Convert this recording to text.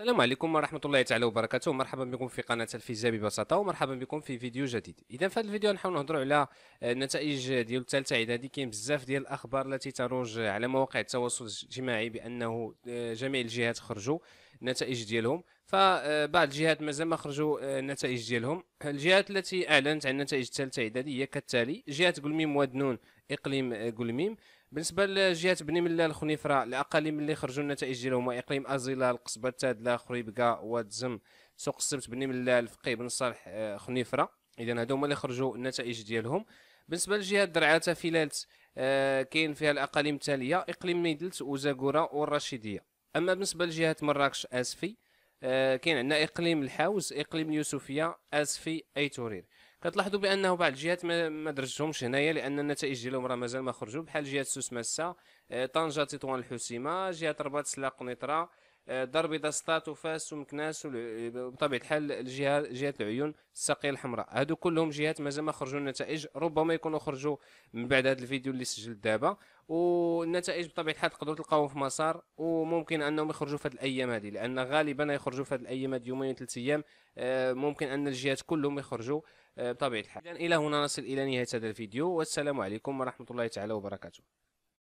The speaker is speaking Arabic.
السلام عليكم ورحمة الله تعالى وبركاته مرحبا بكم في قناة الفيزياء ببساطة ومرحبا بكم في فيديو جديد إذا في هذا الفيديو نحاول نهضر على النتائج آه، ديال الثالثة إعدادي كاين بزاف ديال الأخبار التي تروج على مواقع التواصل الاجتماعي بأنه آه، جميع الجهات خرجوا النتائج ديالهم فبعض آه، الجهات مازال ما خرجوا النتائج ديالهم الجهات التي أعلنت عن نتائج الثالثة إعدادي هي كالتالي جهة قلميم ودنون إقليم قلميم بالنسبه لجهه بني ملال خنيفره الاقاليم اللي خرجوا النتائج ديالهم اقليم ازيلا القصبه تادلا خريبكا وادزم سوق السبت بني ملال فقي بن صالح آه، خنيفره اذا هادو هما اللي خرجوا النتائج ديالهم بالنسبه لجهه درعات فيلالت آه كاين فيها الاقاليم التاليه اقليم ميدلت وزاكوره والرشيديه اما بالنسبه لجهه مراكش اسفي آه كاين عندنا اقليم الحوز اقليم اليوسفيه اسفي ايتورير كتلاحظوا بانه بعض الجهات ما, ما درجتهمش هنايا لان النتائج ديالهم راه مازال ما خرجوا بحال جهه سوس ماسه آه، طنجه تطوان الحسيمه جهه رباط سلا قنيطره ضرب دستات وفاس ومكناس بطبيعه الحال الجهه جهات العيون الساقيه الحمراء هادو كلهم جهات مازال ما خرجوا النتائج ربما يكونوا خرجوا من بعد هذا الفيديو اللي سجلت دابا والنتائج بطبيعه الحال تقدروا تلقاوهم في مسار وممكن انهم يخرجوا في هذه الايام هذه لان غالبا يخرجوا في هذه الايام هذه يومين ثلاث ايام آه، ممكن ان الجهات كلهم يخرجوا آه، بطبيعه الحال الى هنا نصل الى نهايه هذا الفيديو والسلام عليكم ورحمه الله تعالى وبركاته